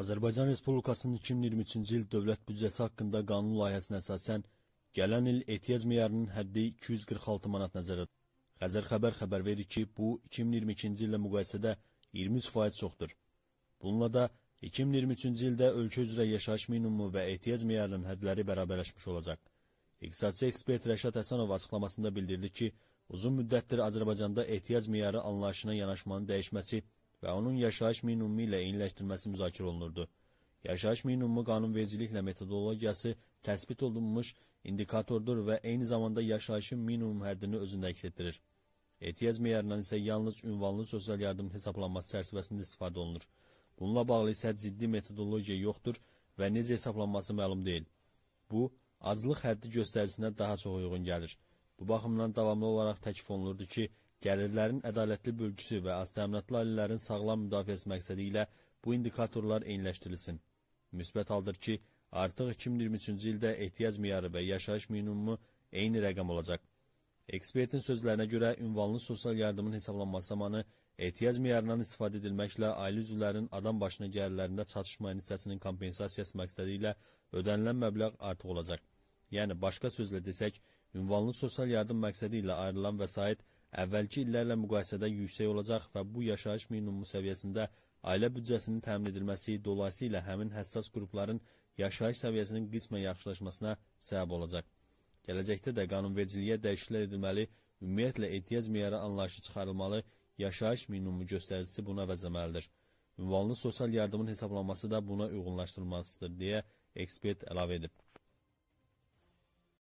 Azərbaycan Respublikasının 2023-cü il dövlət büdcəsi haqqında qanun layihəsinə əsasən gələn il ehtiyac meyarının həddi 246 manat nəzərdə tutulur. Xəzər xəbər xəbər verir ki, bu 2022-ci illə müqayisədə 23% çoxdur. Bununla da 2023-cü ildə ölkə üzrə yaşayış minimumu və ehtiyac meyarının hədləri bərabərləşmiş olacaq. İqtisadçı ekspert Rəşad Həsənov açıqlamasında bildirdi ki, uzun müddətdir Azərbaycanda ehtiyac meyarı anlayışına yanaşmanın dəyişməsi və onun yaşayış minimumi ilə eyniləşdirilməsi müzakirə olunurdu. Yaşayış minimumu qanunvericiliklə metodologiyası təsbit olunmuş indikatordur və eyni zamanda yaşayışın minimum həddini özündə əks etdirir. Ehtiyac meyarından isə yalnız ünvanlı sosial yardım hesablanması çərçivəsində istifadə olunur. Bununla bağlı isə ciddi metodologiya yoxdur və necə hesablanması məlum deyil. Bu, aclıq həddi göstərisinə daha çox uyğun gəlir. Bu baxımdan davamlı olaraq təklif olunurdu ki, Gəlirlərin ədalətli bölgüsü və az təminatlı ailələrin sağlam müdafiəsi məqsədi ilə bu indikatorlar eyniləşdirilsin. Müsbət haldır ki, artıq 2023-cü ildə ehtiyac miyarı və yaşayış minimumu eyni rəqəm olacaq. Ekspertin sözlərinə görə ünvanlı sosial yardımın hesablanması zamanı ehtiyac meyarından istifadə edilməklə ailə üzvlərinin adam başına gəlirlərində çatışmayan hissəsinin kompensasiyası məqsədi ilə ödənilən məbləğ artıq olacaq. Yəni başqa sözlə desək, ünvanlı sosial yardım məqsədi ilə ayrılan vəsait əvvəlki illərlə müqayisədə yüksək olacaq və bu yaşayış minimumu səviyyəsində ailə büdcəsinin təmin edilməsi dolayısıyla həmin həssas qrupların yaşayış səviyyəsinin qismən yaxşılaşmasına səbəb olacaq. Gələcəkdə də qanunvericiliyə dəyişikliklər edilməli, ümumiyyətlə ehtiyac meyarı anlayışı çıxarılmalı, yaşayış minimumu göstəricisi buna vəzəməlidir. Ünvanlı sosial yardımın hesablanması da buna uyğunlaşdırılmasıdır deyə ekspert əlavə edib.